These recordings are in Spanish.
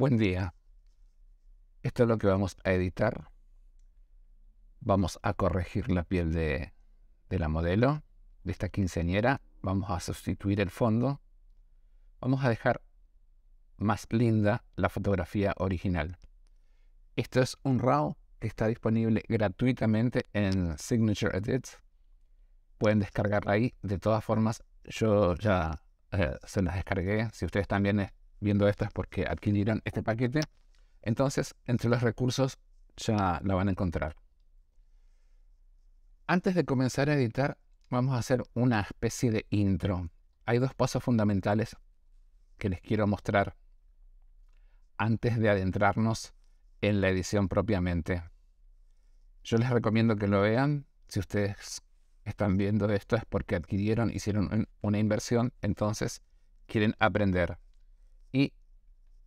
Buen día. Esto es lo que vamos a editar. Vamos a corregir la piel de, la modelo, de esta quinceañera. Vamos a sustituir el fondo. Vamos a dejar más linda la fotografía original. Esto es un RAW que está disponible gratuitamente en Signature Edits. Pueden descargar ahí. De todas formas, yo ya eh, se las descargué. Si ustedes también viendo esto es porque adquirieron este paquete. Entonces, entre los recursos ya la van a encontrar. Antes de comenzar a editar, vamos a hacer una especie de intro. Hay dos pasos fundamentales que les quiero mostrar antes de adentrarnos en la edición propiamente. Yo les recomiendo que lo vean. Si ustedes están viendo esto es porque adquirieron, hicieron una inversión, entonces quieren aprender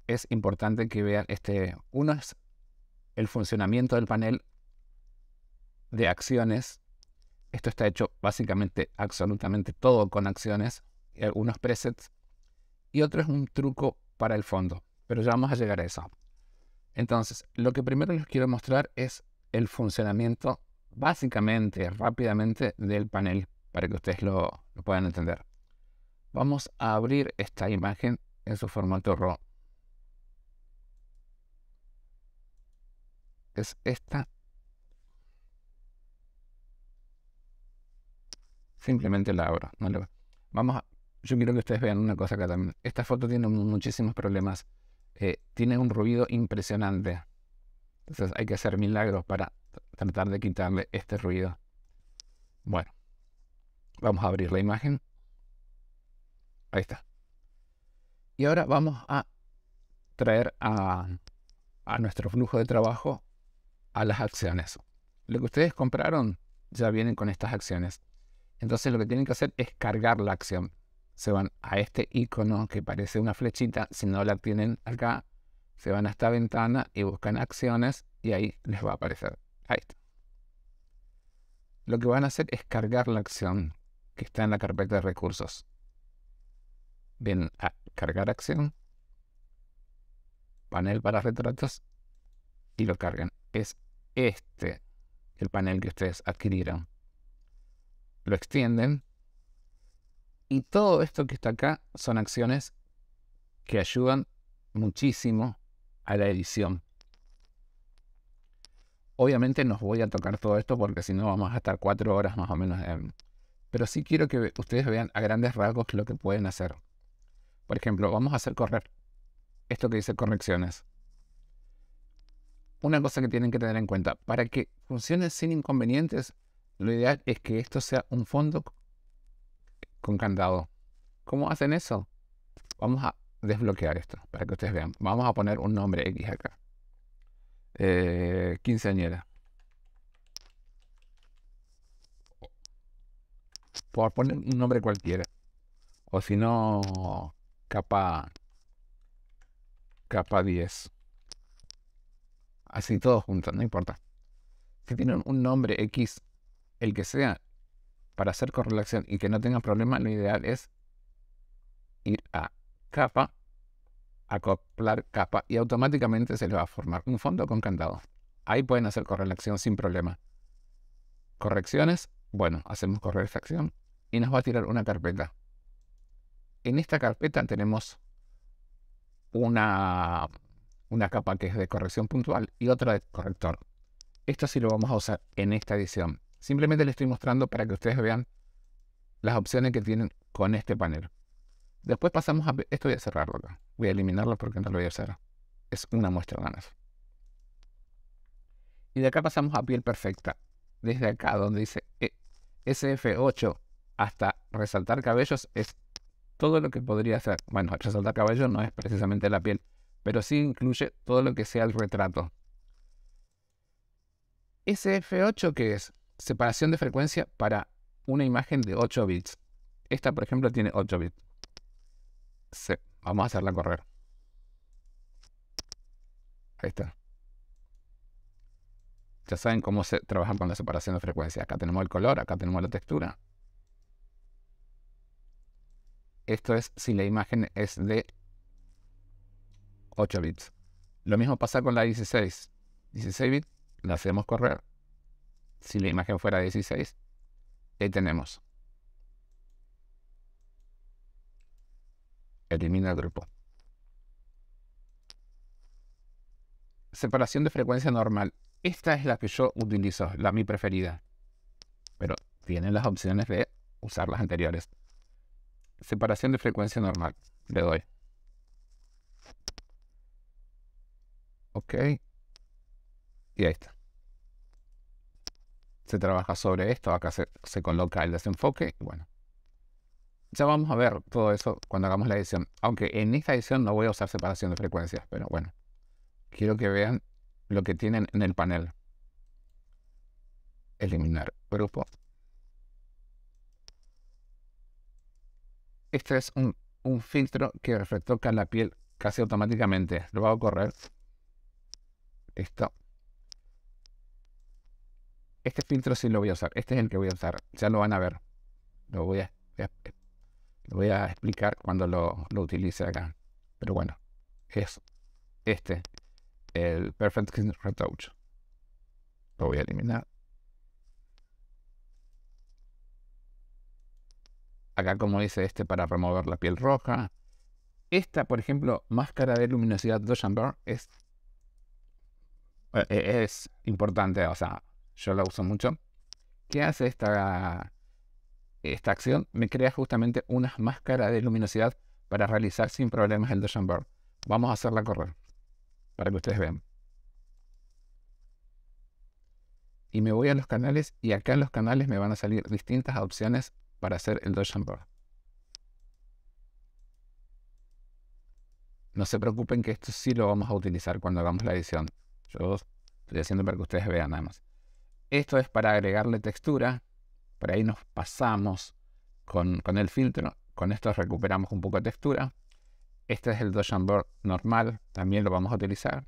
es importante que vean este, uno es el funcionamiento del panel de acciones. Esto está hecho básicamente absolutamente todo con acciones y eh, algunos presets. Y otro es un truco para el fondo, pero ya vamos a llegar a eso. Entonces, lo que primero les quiero mostrar es el funcionamiento básicamente, rápidamente del panel para que ustedes lo, lo puedan entender. Vamos a abrir esta imagen en su formato RAW es esta. Simplemente la abro. No Vamos a... Yo quiero que ustedes vean una cosa acá también. Esta foto tiene muchísimos problemas. Eh, tiene un ruido impresionante. Entonces hay que hacer milagros para tratar de quitarle este ruido. Bueno, vamos a abrir la imagen. Ahí está. Y ahora vamos a traer a nuestro flujo de trabajo a las acciones. Lo que ustedes compraron ya vienen con estas acciones. Entonces lo que tienen que hacer es cargar la acción. Se van a este icono que parece una flechita. Si no la tienen acá, se van a esta ventana y buscan acciones y ahí les va a aparecer. Ahí está. Lo que van a hacer es cargar la acción que está en la carpeta de recursos. Ven a cargar acción, panel para retratos y lo cargan. Es este, el panel que ustedes adquirieron. Lo extienden. Y todo esto que está acá son acciones que ayudan muchísimo a la edición. Obviamente no voy a tocar todo esto porque si no vamos a estar cuatro horas más o menos. pero sí quiero que ustedes vean a grandes rasgos lo que pueden hacer. Por ejemplo, vamos a hacer correr esto que dice correcciones una cosa que tienen que tener en cuenta, para que funcione sin inconvenientes, lo ideal es que esto sea un fondo con candado. ¿Cómo hacen eso? Vamos a desbloquear esto para que ustedes vean. Vamos a poner un nombre X acá. Eh, quinceañera. Por poner un nombre cualquiera. O si no, capa, capa 10 así todos juntos, no importa. Si tienen un nombre X, el que sea, para hacer correlación y que no tengan problema, lo ideal es ir a capa, acoplar capa y automáticamente se le va a formar un fondo con candado. Ahí pueden hacer correlación sin problema. Correcciones, bueno, hacemos corrección y nos va a tirar una carpeta. En esta carpeta tenemos una una capa que es de corrección puntual y otra de corrector. Esto sí lo vamos a usar en esta edición. Simplemente le estoy mostrando para que ustedes vean las opciones que tienen con este panel. Después pasamos a... Esto voy a cerrarlo acá. Voy a eliminarlo porque no lo voy a hacer Es una muestra de ganas. Y de acá pasamos a piel perfecta. Desde acá donde dice eh, SF8 hasta resaltar cabellos es todo lo que podría hacer. Bueno, resaltar cabellos no es precisamente la piel pero sí incluye todo lo que sea el retrato. SF8, que es separación de frecuencia para una imagen de 8 bits. Esta, por ejemplo, tiene 8 bits. vamos a hacerla correr. Ahí está. Ya saben cómo se trabaja con la separación de frecuencia. Acá tenemos el color, acá tenemos la textura. Esto es si la imagen es de 8 bits. Lo mismo pasa con la 16. 16 bits, la hacemos correr. Si la imagen fuera 16, ahí tenemos. Elimina el grupo. Separación de frecuencia normal. Esta es la que yo utilizo, la mi preferida. Pero tienen las opciones de usar las anteriores. Separación de frecuencia normal. Le doy. Ok. Y ahí está. Se trabaja sobre esto. Acá se, coloca el desenfoque. bueno. Ya vamos a ver todo eso cuando hagamos la edición. Aunque en esta edición no voy a usar separación de frecuencias. Pero bueno. Quiero que vean lo que tienen en el panel. Eliminar grupo. Este es un, filtro que retoca la piel casi automáticamente. Lo a correr esto. Este filtro sí lo voy a usar. Este es el que voy a usar. Ya lo van a ver. Lo voy a, lo voy a explicar cuando lo, utilice acá. Pero bueno, es este. El Perfect Retouch. Lo voy a eliminar. Acá como dice este para remover la piel roja. Esta, por ejemplo, máscara de luminosidad chamber es e, es importante, o sea, yo la uso mucho. ¿Qué hace esta, esta acción? Me crea justamente una máscara de luminosidad para realizar sin problemas el and Bird. Vamos a hacerla correr, para que ustedes vean. Y me voy a los canales y acá en los canales me van a salir distintas opciones para hacer el and Bird. No se preocupen que esto sí lo vamos a utilizar cuando hagamos la edición estoy haciendo para que ustedes vean nada más. Esto es para agregarle textura. Por ahí nos pasamos con, el filtro. Con esto recuperamos un poco de textura. Este es el and Board normal. También lo vamos a utilizar.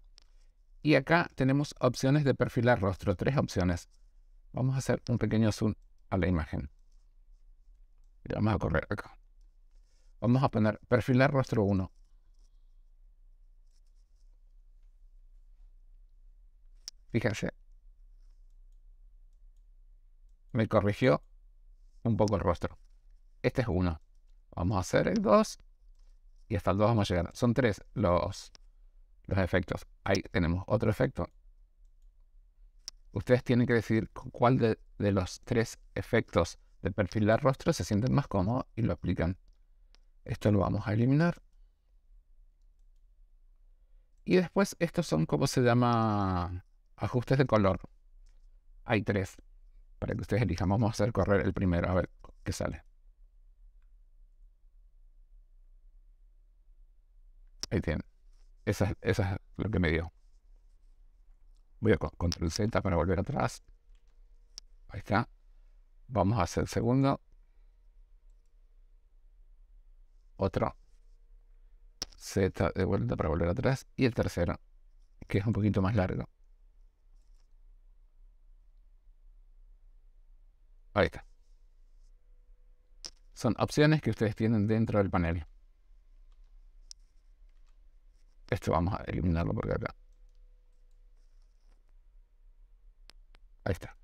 Y acá tenemos opciones de perfilar rostro. Tres opciones. Vamos a hacer un pequeño zoom a la imagen. Y vamos a correr acá. Vamos a poner perfilar rostro 1. Fíjense. Me corrigió un poco el rostro. Este es uno. Vamos a hacer el 2. Y hasta el 2 vamos a llegar. Son tres los, los efectos. Ahí tenemos otro efecto. Ustedes tienen que decidir cuál de, de los tres efectos de perfilar rostro se sienten más cómodos y lo aplican. Esto lo vamos a eliminar. Y después estos son como se llama Ajustes de color. Hay tres. Para que ustedes elijan. Vamos a hacer correr el primero. A ver qué sale. Ahí tienen. Esa, es lo que me dio. Voy a control Z para volver atrás. Ahí está. Vamos a hacer segundo. Otro. Z de vuelta para volver atrás. Y el tercero, que es un poquito más largo. Ahí está. Son opciones que ustedes tienen dentro del panel. Esto vamos a eliminarlo porque acá. Ahí está.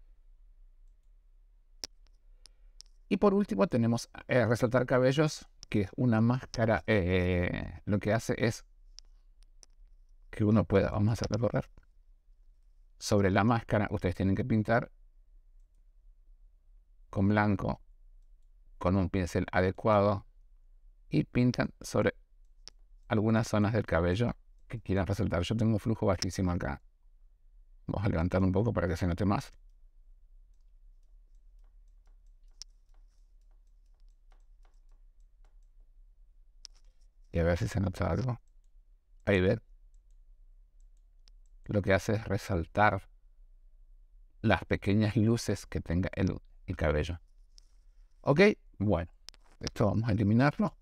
Y por último tenemos eh, resaltar cabellos, que es una máscara. Eh, lo que hace es que uno pueda, vamos a hacerlo correr. Sobre la máscara ustedes tienen que pintar con blanco con un pincel adecuado y pintan sobre algunas zonas del cabello que quieran resaltar. Yo tengo un flujo bajísimo acá. Vamos a levantar un poco para que se note más. Y a ver si se nota algo. Ahí ver Lo que hace es resaltar las pequeñas luces que tenga el, el cabello. ¿Ok? Bueno, esto vamos a eliminarlo.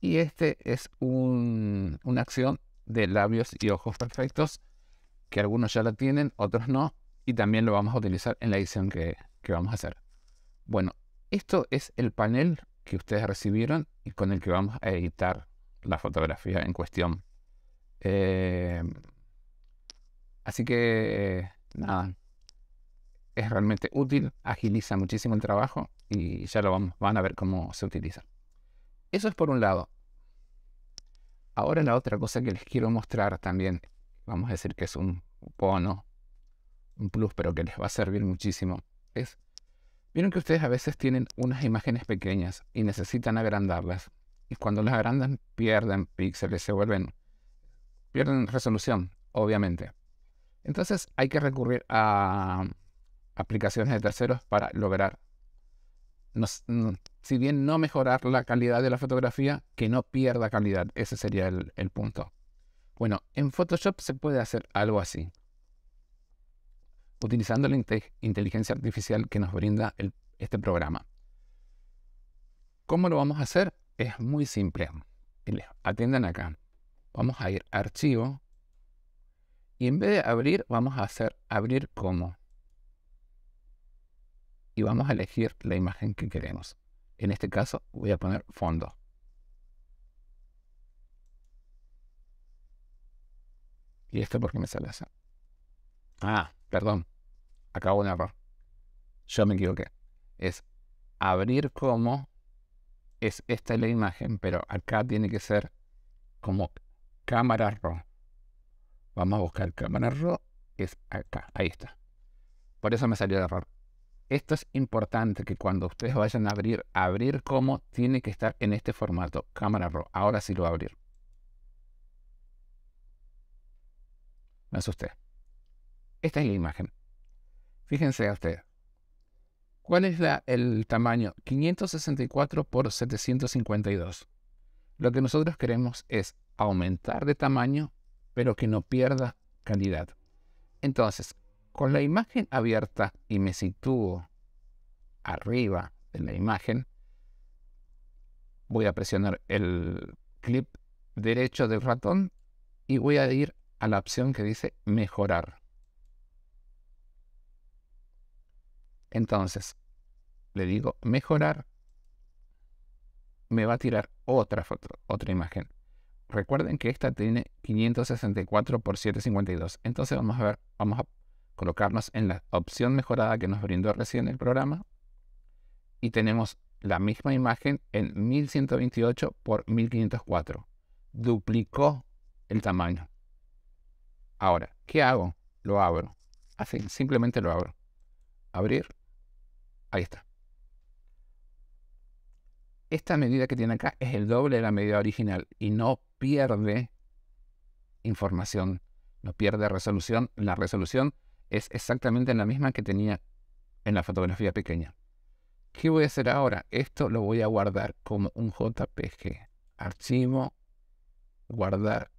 Y este es un, una acción de labios y ojos perfectos, que algunos ya la tienen, otros no, y también lo vamos a utilizar en la edición que, vamos a hacer. Bueno, esto es el panel que ustedes recibieron y con el que vamos a editar la fotografía en cuestión. Eh, así que nada, es realmente útil, agiliza muchísimo el trabajo y ya lo vamos, van a ver cómo se utiliza. Eso es por un lado. Ahora la otra cosa que les quiero mostrar también, vamos a decir que es un bono, un plus, pero que les va a servir muchísimo, es, vieron que ustedes a veces tienen unas imágenes pequeñas y necesitan agrandarlas. Y cuando las agrandan pierden píxeles, se vuelven, pierden resolución, obviamente. Entonces hay que recurrir a aplicaciones de terceros para lograr, si bien no mejorar la calidad de la fotografía, que no pierda calidad. Ese sería el, punto. Bueno, en Photoshop se puede hacer algo así. Utilizando la inteligencia artificial que nos brinda este programa. ¿Cómo lo vamos a hacer? Es muy simple. Atiendan acá. Vamos a ir a Archivo, y en vez de abrir, vamos a hacer abrir como. Y vamos a elegir la imagen que queremos. En este caso voy a poner fondo. ¿Y esto porque me sale así? Ah, perdón. Acabo un error. Yo me equivoqué. Es abrir como. Es esta la imagen, pero acá tiene que ser como cámara roja Vamos a buscar cámara Raw, es acá, ahí está. Por eso me salió el error. Esto es importante que cuando ustedes vayan a abrir, abrir como tiene que estar en este formato, cámara Raw. Ahora sí lo voy a abrir. Me usted. Esta es la imagen. Fíjense a usted. ¿Cuál es el tamaño? 564 por 752. Lo que nosotros queremos es aumentar de tamaño pero que no pierda calidad. Entonces, con la imagen abierta y me sitúo arriba de la imagen, voy a presionar el clip derecho del ratón y voy a ir a la opción que dice mejorar. Entonces, le digo mejorar, me va a tirar otra foto, otra imagen. Recuerden que esta tiene 564 por 752. Entonces vamos a ver, vamos a colocarnos en la opción mejorada que nos brindó recién el programa. Y tenemos la misma imagen en 1128 por 1504. Duplicó el tamaño. Ahora, ¿qué hago? Lo abro. Así, simplemente lo abro. Abrir. Ahí está. Esta medida que tiene acá es el doble de la medida original y no pierde información, no pierde resolución. La resolución es exactamente la misma que tenía en la fotografía pequeña. ¿Qué voy a hacer ahora? Esto lo voy a guardar como un JPG. Archivo, guardar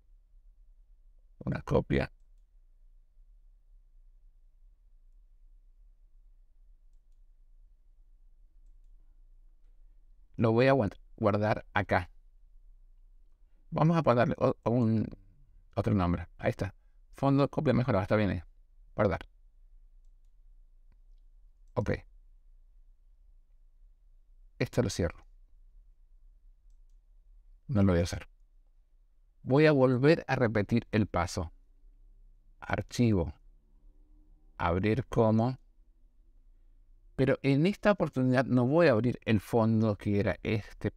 una copia. Lo voy a guardar acá. Vamos a ponerle un, otro nombre. Ahí está. Fondo copia mejorada. Está bien ahí. Guardar. Ok. Esto lo cierro. No lo voy a hacer. Voy a volver a repetir el paso. Archivo. Abrir como. Pero en esta oportunidad no voy a abrir el fondo que era este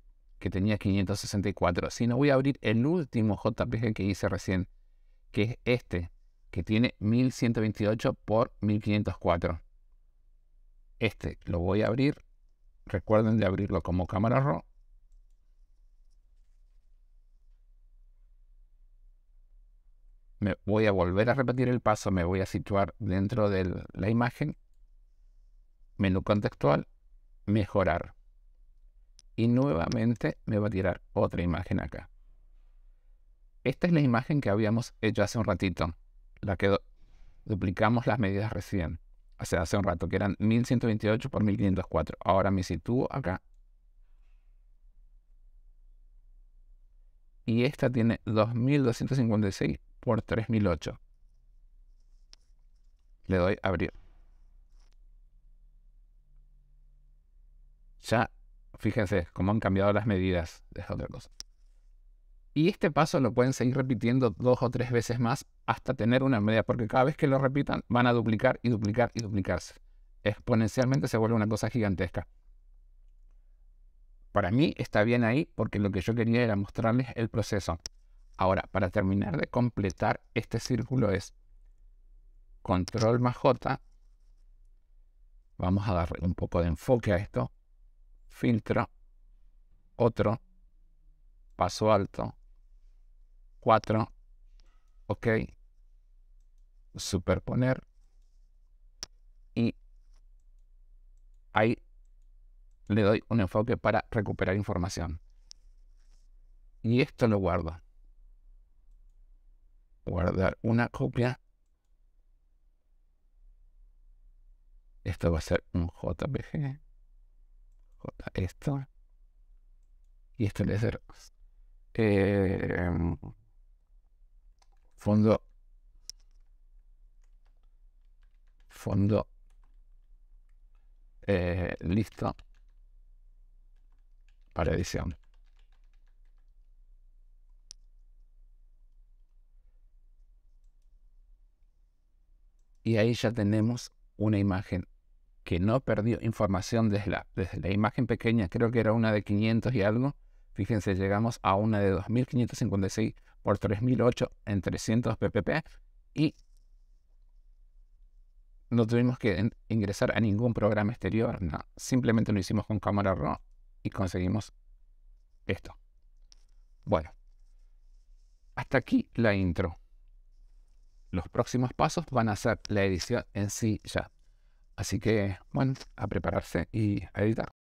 que tenía 564, sino voy a abrir el último JPG que hice recién, que es este, que tiene 1128 por 1504. Este lo voy a abrir. Recuerden de abrirlo como cámara RAW. Me voy a volver a repetir el paso, me voy a situar dentro de la imagen, menú contextual, mejorar y nuevamente me va a tirar otra imagen acá. Esta es la imagen que habíamos hecho hace un ratito, la que duplicamos las medidas recién, o sea, hace un rato, que eran 1128 por 1504. Ahora me sitúo acá. Y esta tiene 2256 por 3008. Le doy abrir. Ya Fíjense cómo han cambiado las medidas. Es otra cosa. Y este paso lo pueden seguir repitiendo dos o tres veces más hasta tener una media porque cada vez que lo repitan van a duplicar y duplicar y duplicarse. Exponencialmente se vuelve una cosa gigantesca. Para mí está bien ahí porque lo que yo quería era mostrarles el proceso. Ahora, para terminar de completar este círculo es control más J. Vamos a darle un poco de enfoque a esto filtro, otro, paso alto, 4, ok, superponer y ahí le doy un enfoque para recuperar información. Y esto lo guardo. Guardar una copia. Esto va a ser un JPG esto y esto eh, fondo fondo eh, listo para edición y ahí ya tenemos una imagen que no perdió información desde la, desde la imagen pequeña, creo que era una de 500 y algo. Fíjense, llegamos a una de 2556 por 3008 en 300 ppp y no tuvimos que ingresar a ningún programa exterior, no. Simplemente lo hicimos con cámara RAW y conseguimos esto. Bueno, hasta aquí la intro. Los próximos pasos van a ser la edición en sí ya, Así que, bueno, a prepararse y a editar.